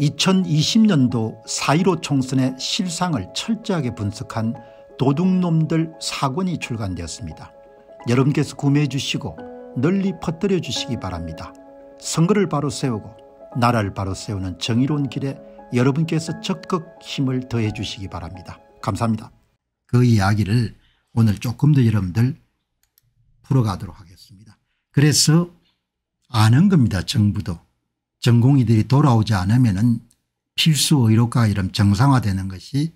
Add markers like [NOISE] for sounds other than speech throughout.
2020년도 4.15 총선의 실상을 철저하게 분석한 도둑놈들 사권이 출간되었습니다. 여러분께서 구매해 주시고 널리 퍼뜨려 주시기 바랍니다. 선거를 바로 세우고 나라를 바로 세우는 정의로운 길에 여러분께서 적극 힘을 더해 주시기 바랍니다. 감사합니다. 그 이야기를 오늘 조금 더 여러분들 풀어가도록 하겠습니다. 그래서 아는 겁니다. 정부도. 전공의들이 돌아오지 않으면 필수 의료과 이런 정상화되는 것이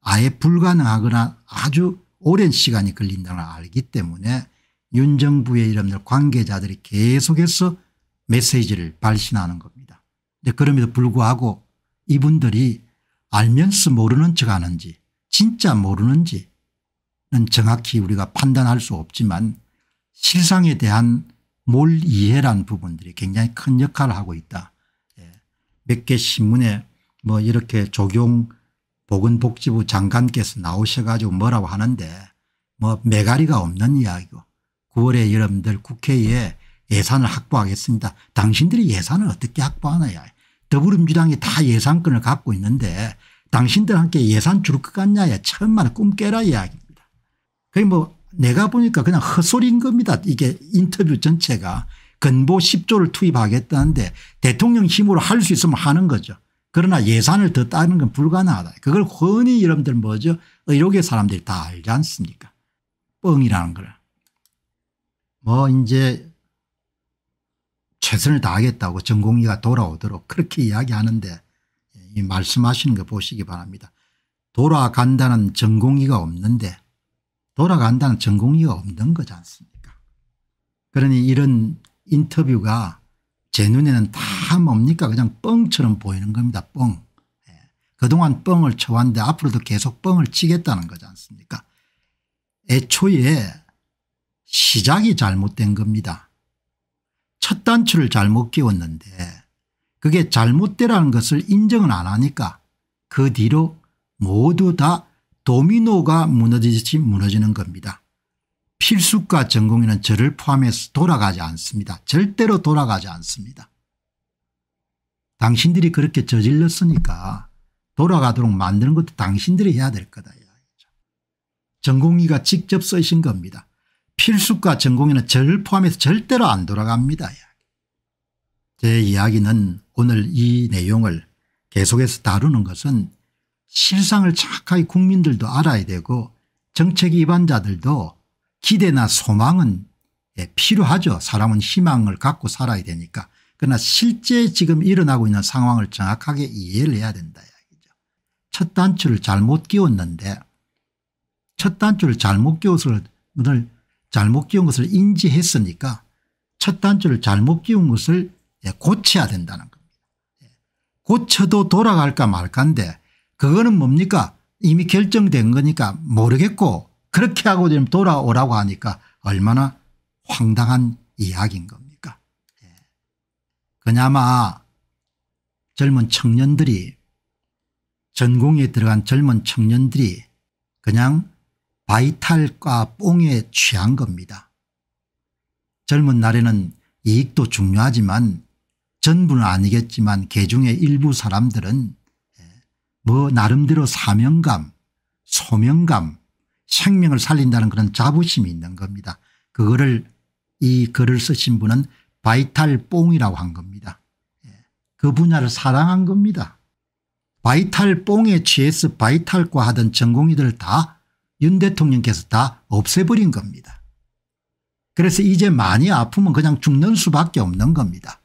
아예 불가능하거나 아주 오랜 시간이 걸린다는 걸 알기 때문에 윤 정부의 이름들 관계자들이 계속해서 메시지를 발신하는 겁니다. 그런데 그럼에도 불구하고 이분들이 알면서 모르는 척 하는지 진짜 모르는지는 정확히 우리가 판단할 수 없지만 실상에 대한 뭘이해란 부분들이 굉장히 큰 역할을 하고 있다. 예. 몇개 신문에 뭐 이렇게 조경 보건복지부 장관께서 나오셔가지고 뭐라고 하는데 뭐 메가리가 없는 이야기고 9월에 여러분들 국회에 예산을 확보하겠습니다. 당신들이 예산을 어떻게 확보하느냐. 더불어민주당이 다 예산권을 갖고 있는데 당신들한테 예산 줄 것 같냐. 천만 꿈 깨라 이야기입니다. 그게 뭐 내가 보니까 그냥 헛소리인 겁니다. 이게 인터뷰 전체가 근보 10조를 투입하겠다는데 대통령 힘으로 할 수 있으면 하는 거죠. 그러나 예산을 더 따는 건 불가능하다. 그걸 흔히 여러분들 뭐죠 의료계 사람들이 다 알지 않습니까 뻥이라는 걸. 뭐 이제 최선을 다하겠다고 전공의가 돌아오도록 그렇게 이야기하는데 말씀하시는 거 보시기 바랍니다. 돌아간다는 전공의가 없는데 돌아간다는 전공의가 없는 거지 않습니까 그러니 이런 인터뷰가 제 눈에는 다 뭡니까 그냥 뻥처럼 보이는 겁니다 뻥. 예. 그동안 뻥을 쳐왔는데 앞으로도 계속 뻥을 치겠다는 거지 않습니까 애초에 시작이 잘못된 겁니다. 첫 단추를 잘못 끼웠는데 그게 잘못되라는 것을 인정을 안 하니까 그 뒤로 모두 다 도미노가 무너지듯이 무너지는 겁니다. 필수과 전공에는 저를 포함해서 돌아가지 않습니다. 절대로 돌아가지 않습니다. 당신들이 그렇게 저질렀으니까 돌아가도록 만드는 것도 당신들이 해야 될 거다. 전공의가 직접 쓰신 겁니다. 필수과 전공의는 저를 포함해서 절대로 안 돌아갑니다. 제 이야기는 오늘 이 내용을 계속해서 다루는 것은 실상을 착하게 국민들도 알아야 되고 정책 위반자들도 기대나 소망은 예, 필요하죠. 사람은 희망을 갖고 살아야 되니까. 그러나 실제 지금 일어나고 있는 상황을 정확하게 이해를 해야 된다. 첫 단추를 잘못 끼웠는데 첫 단추를 잘못 끼웠을 잘못 끼운 것을 인지했으니까 첫 단추를 잘못 끼운 것을 예, 고쳐야 된다는 겁니다. 예, 고쳐도 돌아갈까 말까인데 그거는 뭡니까 이미 결정된 거니까 모르겠고 그렇게 하고 지금 돌아오라고 하니까 얼마나 황당한 이야기인 겁니까 예. 그나마 젊은 청년들이 전공에 들어간 젊은 청년들이 그냥 바이탈과 뽕에 취한 겁니다. 젊은 날에는 이익도 중요하지만 전부는 아니겠지만 개중의 일부 사람들은 뭐 나름대로 사명감 소명감 생명을 살린다는 그런 자부심이 있는 겁니다. 그거를 이 글을 쓰신 분은 바이탈 뽕이라고 한 겁니다. 예. 그 분야를 사랑한 겁니다. 바이탈 뽕에 취해서 바이탈과 하던 전공의들다 윤 대통령께서 다 없애버린 겁니다. 그래서 이제 많이 아프면 그냥 죽는 수밖에 없는 겁니다.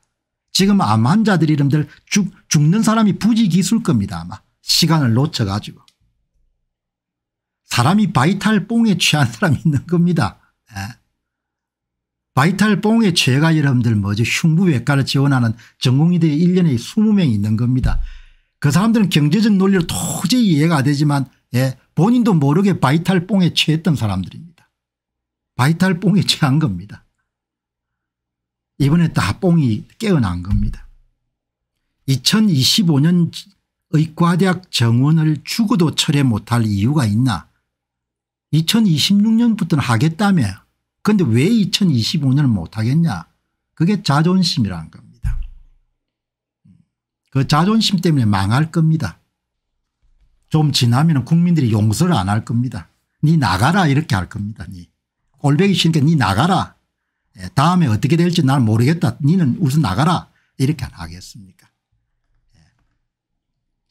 지금 암 환자들 이름들 죽, 죽는 사람이 부지기술 겁니다 아마. 시간을 놓쳐가지고 사람이 바이탈 뽕에 취한 사람이 있는 겁니다. 예. 바이탈 뽕에 취해가 여러분들 뭐죠 흉부외과를 지원하는 전공의대 1년에 20명이 있는 겁니다. 그 사람들은 경제적 논리로 도저히 이해가 되지만 예, 본인도 모르게 바이탈 뽕에 취했던 사람들입니다. 바이탈 뽕에 취한 겁니다. 이번에 다 뽕이 깨어난 겁니다. 2025년 의과대학 정원을 죽어도 철회 못할 이유가 있나 2026년부터는 하겠다며 근데 왜 2025년을 못하겠냐 그게 자존심이란 겁니다. 그 자존심 때문에 망할 겁니다. 좀 지나면 국민들이 용서를 안 할 겁니다. 니 나가라 이렇게 할 겁니다. 니 꼴배기 싫니까니 나가라. 예, 다음에 어떻게 될지 난 모르겠다. 니는 우선 나가라. 이렇게 안 하겠습니까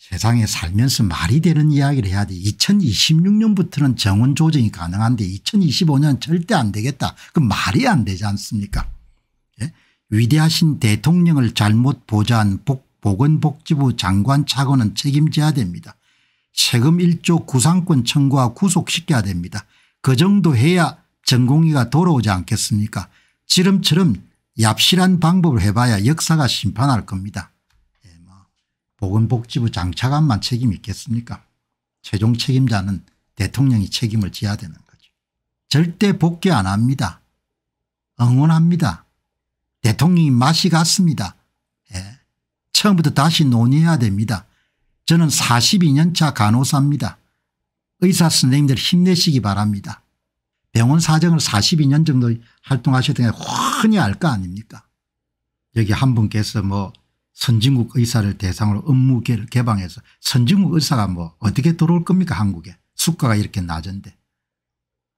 세상에 살면서 말이 되는 이야기를 해야 돼. 2026년부터는 정원 조정이 가능한데 2025년 절대 안 되겠다. 그 말이 안 되지 않습니까 예? 위대하신 대통령을 잘못 보좌한 보건복지부 장관 차고는 책임져야 됩니다. 세금 1조 구상권 청구와 구속시켜야 됩니다. 그 정도 해야 전공의가 돌아오지 않겠습니까 지름처럼 얍실한 방법을 해봐야 역사가 심판할 겁니다. 보건복지부 장차관만 책임이 있겠습니까 최종 책임자는 대통령이 책임을 져야 되는 거죠. 절대 복귀 안 합니다. 응원합니다. 대통령이 맛이 갔습니다. 예. 처음부터 다시 논의해야 됩니다. 저는 42년차 간호사입니다. 의사 선생님들 힘내시기 바랍니다. 병원 사정을 42년 정도 활동하셨던 게 훤히 알 거 아닙니까 여기 한 분께서 뭐 선진국 의사를 대상으로 업무 개방해서 선진국 의사가 뭐 어떻게 들어올 겁니까 한국에 수가가 이렇게 낮은데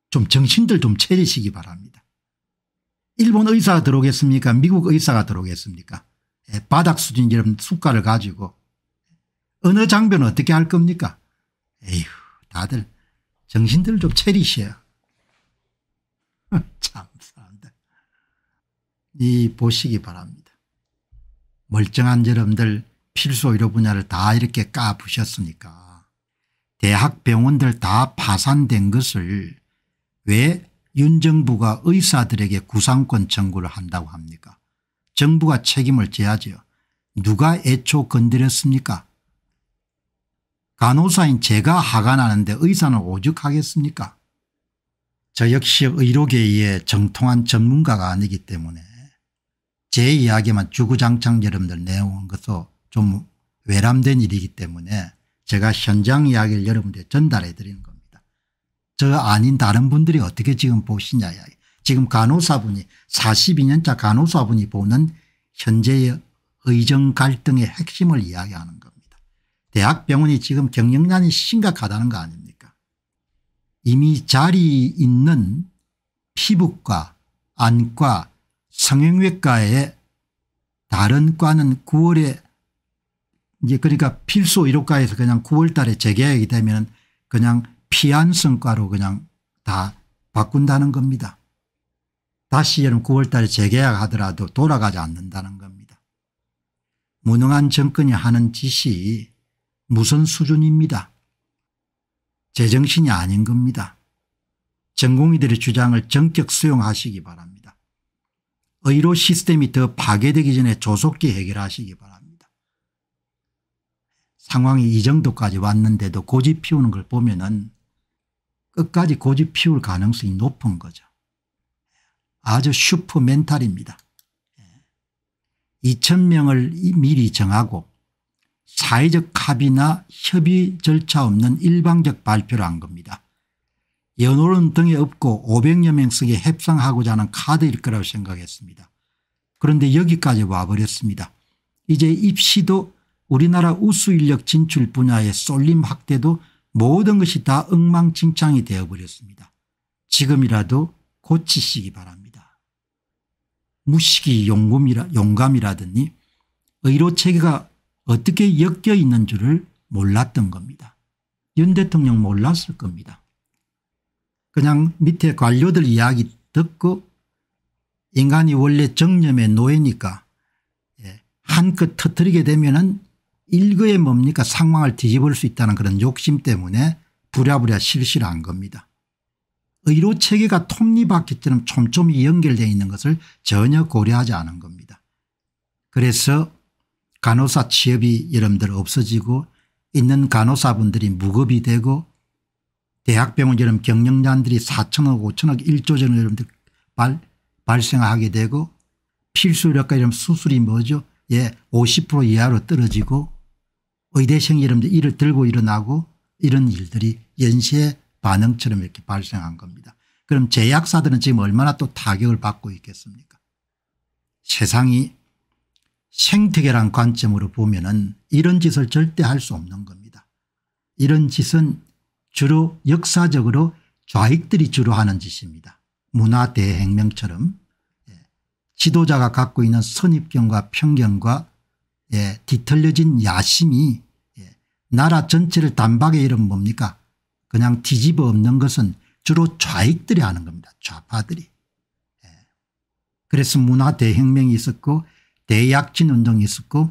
좀 정신들 좀 차리시기 바랍니다. 일본 의사가 들어오겠습니까 미국 의사가 들어오겠습니까 예, 바닥 수준이라는 수가를 가지고 어느 장비는 어떻게 할 겁니까 에휴 다들 정신들 좀 차리셔요. [LAUGHS] 참 사람들 이 보시기 바랍니다. 멀쩡한 여러분들 필수 의료 분야를 다 이렇게 까부셨으니까 대학 병원들 다 파산된 것을 왜 윤정부가 의사들에게 구상권 청구를 한다고 합니까 정부가 책임을 져야지요. 누가 애초 건드렸습니까 간호사인 제가 화가 나는데 의사는 오죽하겠습니까 저 역시 의료계의 정통한 전문가가 아니기 때문에 제 이야기만 주구장창 여러분들 내은 것도 좀 외람된 일이기 때문에 제가 현장 이야기를 여러분들에 전달해 드리는 겁니다. 저 아닌 다른 분들이 어떻게 지금 보시냐 이야기. 지금 간호사분이 42년차 간호사분이 보는 현재의 의정 갈등의 핵심을 이야기하는 겁니다. 대학병원이 지금 경영난이 심각하다는 거 아닙니까 이미 자리 있는 피부과 안과 성형외과에 다른 과는 9월에 이제 그러니까 필수 의료과에서 그냥 9월 달에 재계약이 되면 그냥 피안성과로 그냥 다 바꾼다는 겁니다. 다시 9월 달에 재계약하더라도 돌아가지 않는다는 겁니다. 무능한 정권이 하는 짓이 무슨 수준입니다. 제정신이 아닌 겁니다. 전공의들의 주장을 전격 수용하시기 바랍니다. 의료 어, 시스템이 더 파괴되기 전에 조속히 해결하시기 바랍니다. 상황이 이 정도까지 왔는데도 고집 피우는 걸 보면은 끝까지 고집 피울 가능성이 높은 거죠. 아주 슈퍼 멘탈입니다. 2,000명을 예. 미리 정하고 사회적 합의나 협의 절차 없는 일방적 발표를 한 겁니다. 연호는 등에 업고 500여 명씩에 협상하고자 하는 카드일 거라고 생각했습니다. 그런데 여기까지 와버렸습니다. 이제 입시도 우리나라 우수 인력 진출 분야의 쏠림 확대도 모든 것이 다 엉망진창이 되어버렸습니다. 지금이라도 고치시기 바랍니다. 무식이 용감이라, 용감이라더니 의료체계가 어떻게 엮여 있는 줄을 몰랐던 겁니다. 윤 대통령 몰랐을 겁니다. 그냥 밑에 관료들 이야기 듣고 인간이 원래 정념의 노예니까 예, 한껏 터뜨리게 되면 은 일거에 뭡니까 상황을 뒤집을 수 있다는 그런 욕심 때문에 부랴부랴 실실한 겁니다. 의료 체계가 톱니바퀴처럼 촘촘히 연결되어 있는 것을 전혀 고려하지 않은 겁니다. 그래서 간호사 취업이 여러분들 없어지고 있는 간호사분들이 무급이 되고 대학병원 여름 경영자들이 4천억 5천억 1조전 여러분들 발, 발생하게 되고 필수의료과 이런 수술이 뭐죠 예50% 이하로 떨어지고 의대생 여러분들 일을 들고 일어나고 이런 일들이 연시의 반응처럼 이렇게 발생한 겁니다. 그럼 제약사들은 지금 얼마나 또 타격을 받고 있겠습니까 세상이 생태계란 관점으로 보면 은 이런 짓을 절대 할 수 없는 겁니다. 이런 짓은 주로 역사적으로 좌익들이 주로 하는 짓입니다. 문화대혁명처럼 예, 지도자가 갖고 있는 선입견과 편견과 예, 뒤틀려진 야심이 예, 나라 전체를 단박에 이름 뭡니까 그냥 뒤집어 없는 것은 주로 좌익들이 하는 겁니다. 좌파들이. 예. 그래서 문화대혁명이 있었고 대약진 운동이 있었고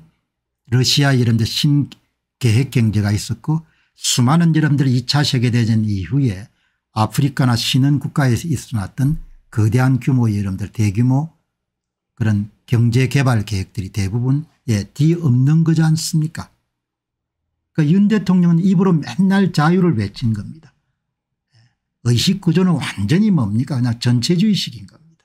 러시아 이런 데 신계획경제가 있었고 수많은 여러분들 2차 세계대전 이후에 아프리카나 신흥 국가에 서 일어났던 거대한 규모의 여러분들 대규모 그런 경제개발 계획들이 대부분 예, 뒤 없는 거지 않습니까 그윤 러니까 대통령은 입으로 맨날 자유를 외친 겁니다. 의식구조는 완전히 뭡니까 그냥 전체주의식인 겁니다.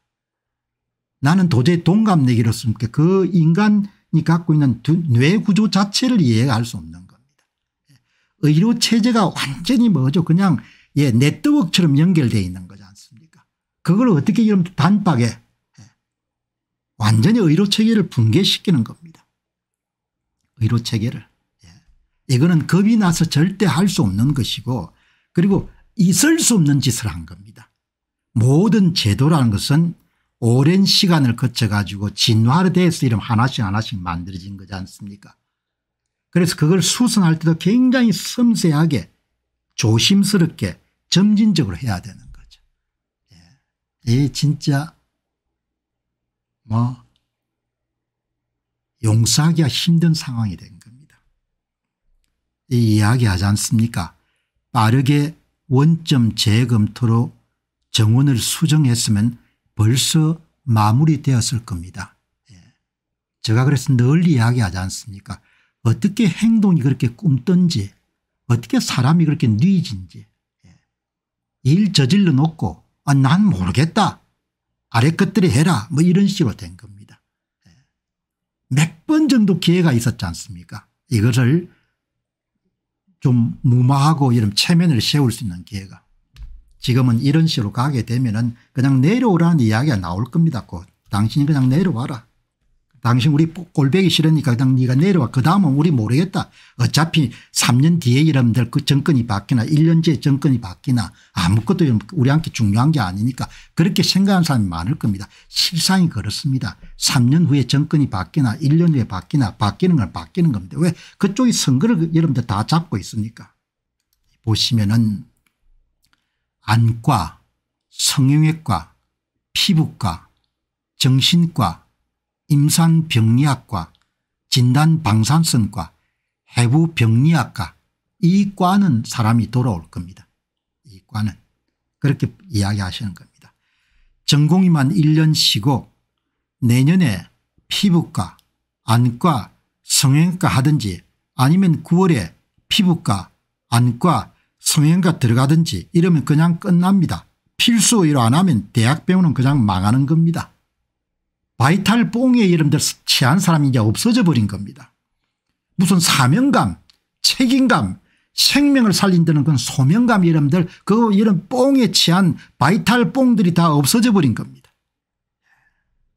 나는 도저히 동감내기로 쓰니까그 인간이 갖고 있는 뇌구조 자체를 이해할 수 없는 의료 체제가 완전히 뭐죠 그냥 예 네트워크처럼 연결되어 있는 거지 않습니까 그걸 어떻게 이런 단박에 예, 완전히 의료 체계를 붕괴시키는 겁니다 의료 체계를 예. 이거는 겁이 나서 절대 할 수 없는 것이고 그리고 있을 수 없는 짓을 한 겁니다 모든 제도라는 것은 오랜 시간을 거쳐 가지고 진화를 대해서 이런 하나씩 하나씩 만들어진 거지 않습니까 그래서 그걸 수선할 때도 굉장히 섬세하게 조심스럽게 점진적으로 해야 되는 거죠. 예. 이 진짜 뭐 용서하기가 힘든 상황이 된 겁니다. 이 이야기 하지 않습니까 빠르게 원점 재검토로 정원을 수정했으면 벌써 마무리되었을 겁니다. 예. 제가 그래서 늘 이야기하지 않습니까 어떻게 행동이 그렇게 꿈던지 어떻게 사람이 그렇게 뉘진지 예. 일 저질러 놓고 아, 난 모르겠다 아래 것들이 해라 뭐 이런 식으로 된 겁니다. 예. 몇번 정도 기회가 있었지 않습니까 이것을 좀 무마하고 이런 체면을 세울 수 있는 기회가 지금은 이런 식으로 가게 되면 은 그냥 내려오라는 이야기가 나올 겁니다. 곧 당신이 그냥 내려와라 당신 우리 꼴배기 싫으니까 그냥 네가 내려와 그 다음은 우리 모르겠다. 어차피 3년 뒤에 여러분들그 정권이 바뀌나 1년 뒤에 정권이 바뀌나 아무것도 우리한테 중요한 게 아니니까 그렇게 생각하는 사람이 많을 겁니다. 실상이 그렇습니다. 3년 후에 정권이 바뀌나 1년 후에 바뀌나 바뀌는 건 바뀌는 겁니다. 왜 그쪽이 선거를 그 여러분들 다 잡고 있습니까 보시면은 안과 성형외과 피부과 정신과 임산병리학과 진단방산성과 해부병리학과 이 과는 사람이 돌아올 겁니다. 이 과는 그렇게 이야기하시는 겁니다. 전공이만 1년 쉬고 내년에 피부과 안과 성형과 외 하든지 아니면 9월에 피부과 안과 성형과 외 들어가든지 이러면 그냥 끝납니다. 필수 의료안 하면 대학 병원은 그냥 망하는 겁니다. 바이탈 뽕의 이름들 취한 사람이 이제 없어져 버린 겁니다. 무슨 사명감 책임감 생명을 살린다는 건 소명감 이름들 그 이런 뽕에 취한 바이탈 뽕들이 다 없어져 버린 겁니다.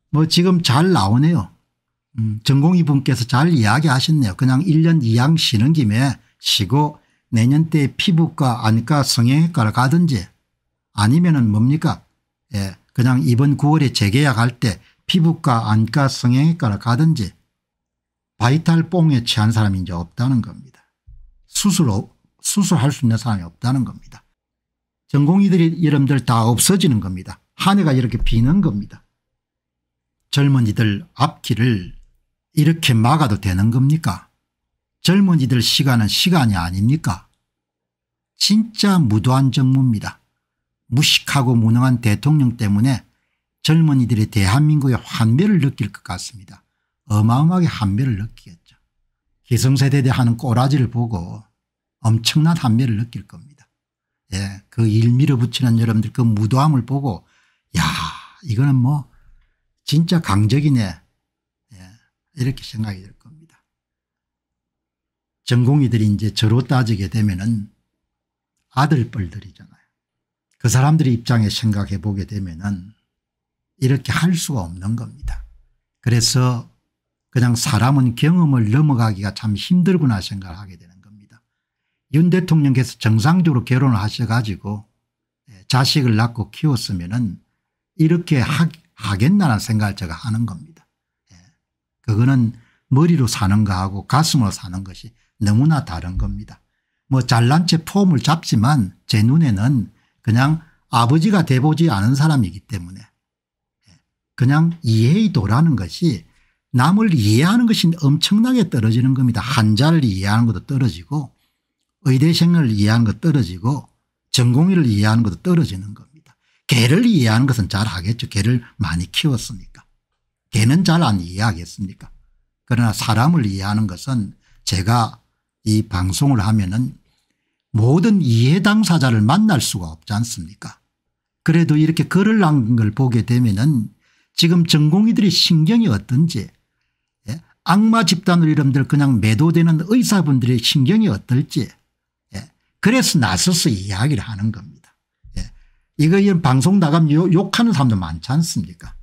뭐 지금 잘 나오네요. 음, 전공이 분께서 잘 이야기하셨네요. 그냥 1년 이양 쉬는 김에 쉬고 내년 때 피부과 안과 성형외과를 가든지 아니면 은 뭡니까 예, 그냥 이번 9월에 재계약할 때 피부과 안과 성형외과를 가든지 바이탈 뽕에 취한 사람이 이제 없다는 겁니다. 수술, 수술할 수 있는 사람이 없다는 겁니다. 전공의들이 여러분들 다 없어지는 겁니다. 한 해가 이렇게 비는 겁니다. 젊은이들 앞길을 이렇게 막아도 되는 겁니까? 젊은이들 시간은 시간이 아닙니까? 진짜 무도한 정무입니다. 무식하고 무능한 대통령 때문에 젊은이들의 대한민국의 환멸을 느낄 것 같습니다. 어마어마하게 한멸을 느끼겠죠. 기성세대들 하는 꼬라지를 보고 엄청난 한멸을 느낄 겁니다. 예, 그일 밀어붙이는 여러분들 그 무도함을 보고 야 이거는 뭐 진짜 강적이네 예, 이렇게 생각이 들 겁니다. 전공이들이 이제 저로 따지게 되면은 아들뻘들이잖아요. 그 사람들의 입장에 생각해 보게 되면은 이렇게 할 수가 없는 겁니다. 그래서 그냥 사람은 경험을 넘어가기가 참 힘들구나 생각을 하게 되는 겁니다. 윤 대통령께서 정상적으로 결혼을 하셔가지고 예, 자식을 낳고 키웠으면 은 이렇게 하, 겠나라는 생각을 제가 하는 겁니다. 예. 그거는 머리로 사는 거하고 가슴으로 사는 것이 너무나 다른 겁니다. 뭐 잘난 채 폼을 잡지만 제 눈에는 그냥 아버지가 돼보지 않은 사람이기 때문에 그냥 이해도라는 것이 남을 이해하는 것이 엄청나게 떨어지는 겁니다. 한자를 이해하는 것도 떨어지고 의대생을 이해하는 것도 떨어지고 전공의를 이해하는 것도 떨어지는 겁니다. 개를 이해하는 것은 잘 하겠죠. 개를 많이 키웠으니까. 개는 잘 안 이해하겠습니까 그러나 사람을 이해하는 것은 제가 이 방송을 하면 은 모든 이해 당사자를 만날 수가 없지 않습니까 그래도 이렇게 글을 남긴 걸 보게 되면 은 지금 전공의들의 신경이 어떤지 예? 악마 집단으로 이름들 그냥 매도되는 의사분들의 신경이 어떨지 예? 그래서 나서서 이야기를 하는 겁니다. 예? 이거 방송 나가면 욕하는 사람도 많지 않습니까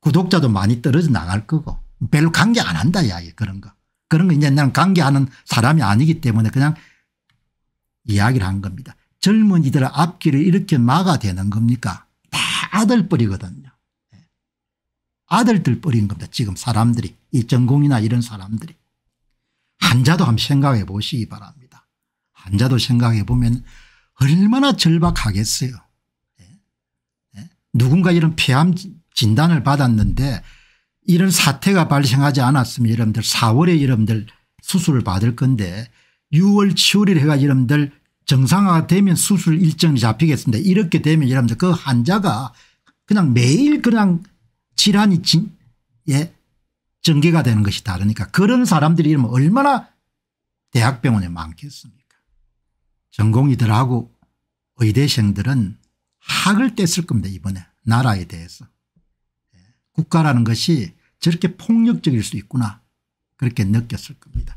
구독자도 많이 떨어져 나갈 거고 별로 관계 안 한다 이야기 그런 거. 그런 거 이제 나는 관계하는 사람이 아니기 때문에 그냥 이야기를 한 겁니다. 젊은이들의 앞길을 이렇게 막아대는 겁니까? 다 아들뻘이거든요. 아들들 뿌린 겁니다. 지금 사람들이 이 전공이나 이런 사람들이. 한자도 한번 생각해 보시기 바랍니다. 한자도 생각해 보면 얼마나 절박하겠어요. 예? 예? 누군가 이런 폐암 진단을 받았는데 이런 사태가 발생하지 않았으면 여러분들 4월에 여러분들 수술을 받을 건데 6월 7월에 해가 여러분들 정상화가 되면 수술 일정이 잡히겠습니다. 이렇게 되면 여러분들 그 환자가 그냥 매일 그냥 질환이 진, 예, 전개가 되는 것이 다르니까 그런 사람들이 이러면 얼마나 대학병원에 많겠습니까 전공이들하고 의대생들은 학을 뗐을 겁니다 이번에 나라에 대해서 예. 국가라는 것이 저렇게 폭력적일 수 있구나 그렇게 느꼈을 겁니다.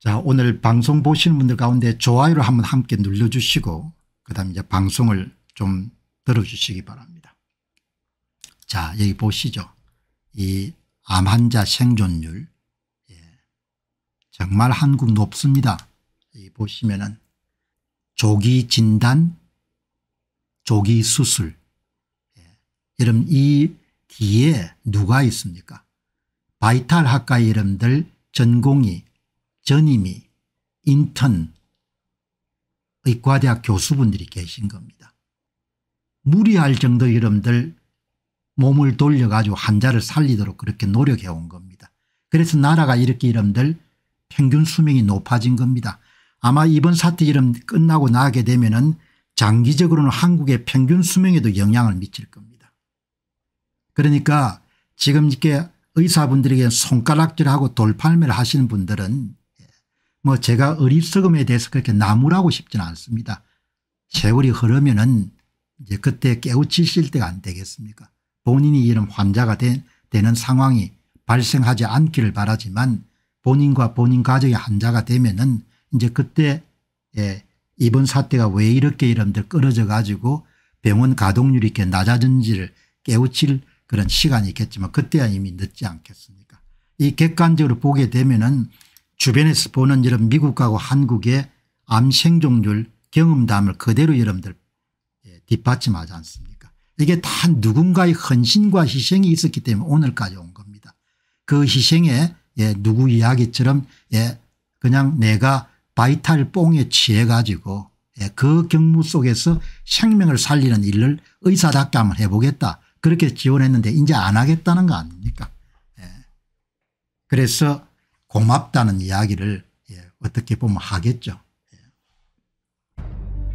자 오늘 방송 보시는 분들 가운데 좋아요를 한번 함께 눌러주시고 그다음 에 이제 방송을 좀 들어주시기 바랍니다. 자 여기 보시죠. 이 암 환자 생존율 예. 정말 한국 높습니다. 여기 보시면은 조기 진단 조기 수술 예. 여러분 이 뒤에 누가 있습니까 바이탈학과 이름들 전공이 전임이 인턴 의과대학 교수분들이 계신 겁니다. 무리할 정도 이름들 몸을 돌려가지고 환자를 살리도록 그렇게 노력해 온 겁니다. 그래서 나라가 이렇게 이름들 평균 수명이 높아진 겁니다. 아마 이번 사태 이름 끝나고 나게 되면 은 장기적으로는 한국의 평균 수명에도 영향을 미칠 겁니다. 그러니까 지금 이렇게 의사분들에게 손가락질하고 돌팔매를 하시는 분들은 뭐 제가 어리석음에 대해서 그렇게 나무라고 싶지는 않습니다. 세월이 흐르면은 이제 그때 깨우치실 때가 안 되겠습니까? 본인이 이런 환자가 되, 는 상황이 발생하지 않기를 바라지만 본인과 본인 가족의 환자가 되면은 이제 그때 예, 이번 사태가 왜 이렇게 이런들 끊어져 가지고 병원 가동률이 이렇게 낮아진지를 깨우칠 그런 시간이 있겠지만 그때야 이미 늦지 않겠습니까 이 객관적으로 보게 되면은 주변에서 보는 이런 미국하고 한국의 암 생존율 경험담을 그대로 여러분들 예, 뒷받침하지 않습니까 이게 다 누군가의 헌신과 희생이 있었기 때문에 오늘까지 온 겁니다. 그 희생에 예, 누구 이야기처럼 예, 그냥 내가 바이탈 뽕에 취해 가지고 예, 그 경무 속에서 생명을 살리는 일을 의사답게 한번 해보겠다. 그렇게 지원했는데 이제 안 하겠다는 거 아닙니까 예. 그래서 고맙다는 이야기를 예, 어떻게 보면 하겠죠.